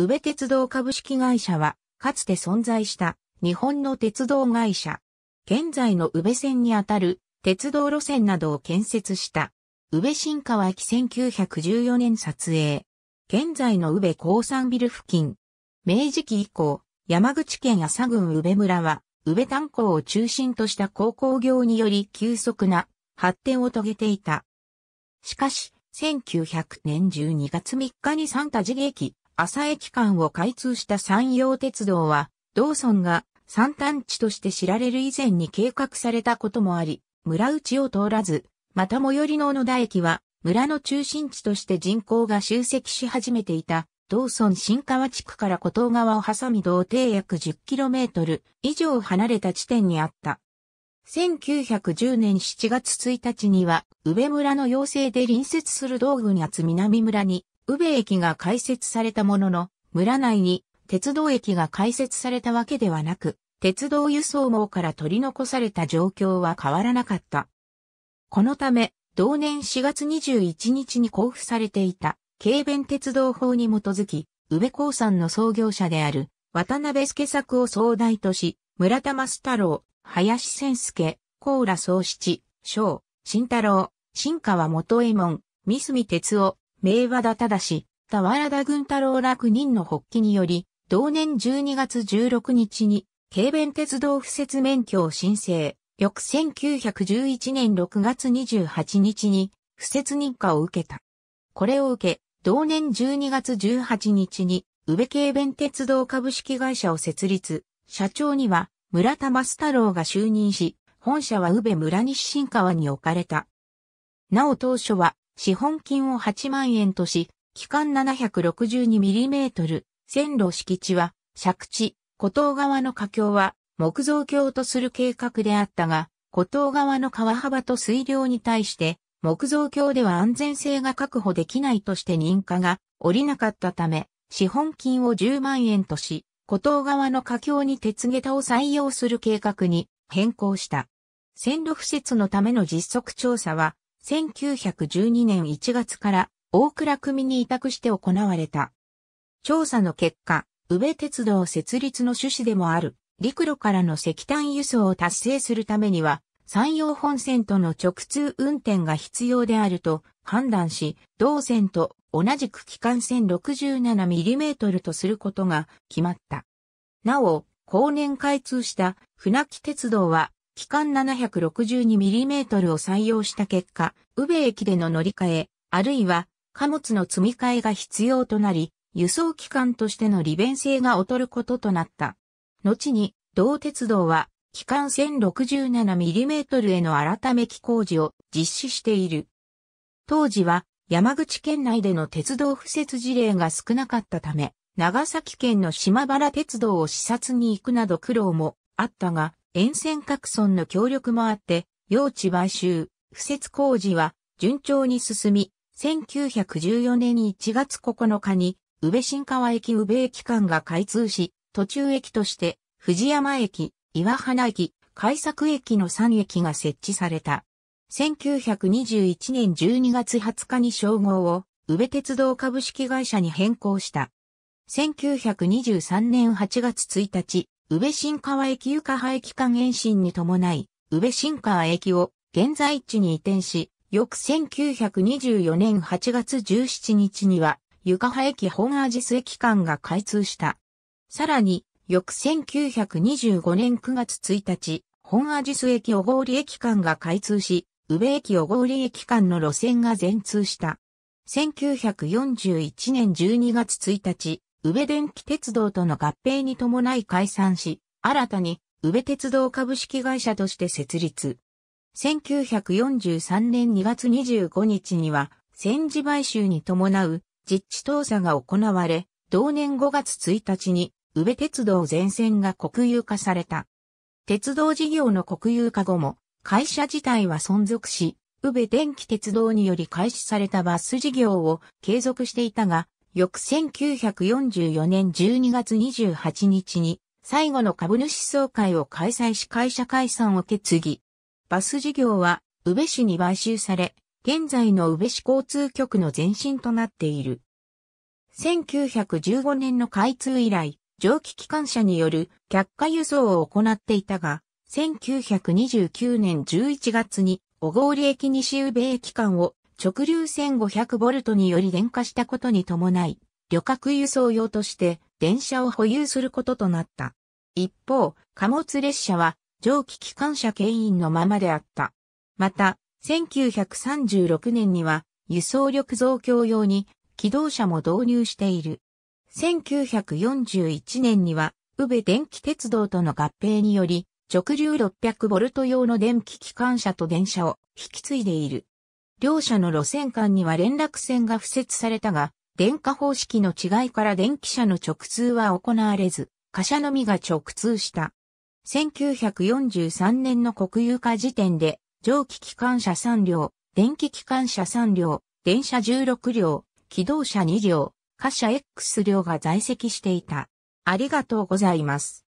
宇部鉄道株式会社は、かつて存在した日本の鉄道会社。現在の宇部線にあたる鉄道路線などを建設した。宇部新川駅1914年撮影。現在の宇部鉱山ビル付近。明治期以降、山口県朝郡宇部村は、宇部炭鉱を中心とした鉱工業により急速な発展を遂げていた。しかし、1900年12月3日にサンタ寺駅朝駅間を開通した山陽鉄道は、道村が山端地として知られる以前に計画されたこともあり、村内を通らず、また最寄りの小野田駅は、村の中心地として人口が集積し始めていた、道村新川地区から古東川を挟み同定約 10km 以上離れた地点にあった。1910年7月1日には、上村の要請で隣接する道具につ南村に宇部駅が開設されたものの、村内に鉄道駅が開設されたわけではなく、鉄道輸送網から取り残された状況は変わらなかった。このため、同年4月21日に交付されていた、軽便鉄道法に基づき、宇部鉱山の創業者である、渡辺助作を総代とし、村田増太郎、林千介、高良宗七、翔、新太郎、新川元右衛門、三住哲夫、明和田忠し、田原田軍太郎ら9人の発起により、同年12月16日に、軽便鉄道不設免許を申請。翌1911年6月28日に、不設認可を受けた。これを受け、同年12月18日に、宇部軽便鉄道株式会社を設立、社長には村田増太郎が就任し、本社は宇部村西新川に置かれた。なお当初は資本金を8万円とし、期間 762mm、線路敷地は、借地、古東側の河橋は、木造橋とする計画であったが、古東側の川幅と水量に対して、木造橋では安全性が確保できないとして認可が降りなかったため、資本金を10万円とし、古東側の河橋に鉄下駄を採用する計画に変更した。線路敷設のための実測調査は、1912年1月から大倉組に委託して行われた。調査の結果、宇部鉄道設立の趣旨でもある陸路からの石炭輸送を達成するためには、山陽本線との直通運転が必要であると判断し、同線と同じく機関線 67mm とすることが決まった。なお、後年開通した船木鉄道は期間 762mm を採用した結果、宇部駅での乗り換え、あるいは貨物の積み替えが必要となり、輸送機関としての利便性が劣ることとなった。後に、同鉄道は、機関 1067mm への改め機工事を実施している。当時は、山口県内での鉄道不設事例が少なかったため、長崎県の島原鉄道を視察に行くなど苦労もあったが、沿線各村の協力もあって、用地買収、敷設工事は順調に進み、1914年1月9日に、宇部新川駅宇部駅間が開通し、途中駅として、藤山駅、岩花駅、海作駅の3駅が設置された。1921年12月20日に称号を、宇部鉄道株式会社に変更した。1923年8月1日、宇部新川駅床河駅間延伸に伴い、宇部新川駅を現在地に移転し、翌1924年8月17日には、床河駅本アジス駅間が開通した。さらに、翌1925年9月1日、本アジス駅小郡駅間が開通し、宇部駅小郡駅間の路線が全通した。1941年12月1日、宇部電気鉄道との合併に伴い解散し、新たに宇部鉄道株式会社として設立。1943年2月25日には、戦時買収に伴う実地倒査が行われ、同年5月1日に、宇部鉄道全線が国有化された。鉄道事業の国有化後も、会社自体は存続し、宇部電気鉄道により開始されたバス事業を継続していたが、翌1944年12月28日に最後の株主総会を開催し会社解散を決議。バス事業は宇部市に買収され、現在の宇部市交通局の前身となっている。1915年の開通以来、蒸気機関車による却下輸送を行っていたが、1929年11月に小郡駅西宇部駅間を直流1500ボルトにより電化したことに伴い、旅客輸送用として電車を保有することとなった。一方、貨物列車は蒸気機関車牽引のままであった。また、1936年には輸送力増強用に機動車も導入している。1941年には、宇部電気鉄道との合併により、直流600ボルト用の電気機関車と電車を引き継いでいる。両者の路線間には連絡線が付設されたが、電化方式の違いから電気車の直通は行われず、貨車のみが直通した。1943年の国有化時点で、蒸気機関車3両、電気機関車3両、電車16両、機動車2両、貨車 X 両が在籍していた。ありがとうございます。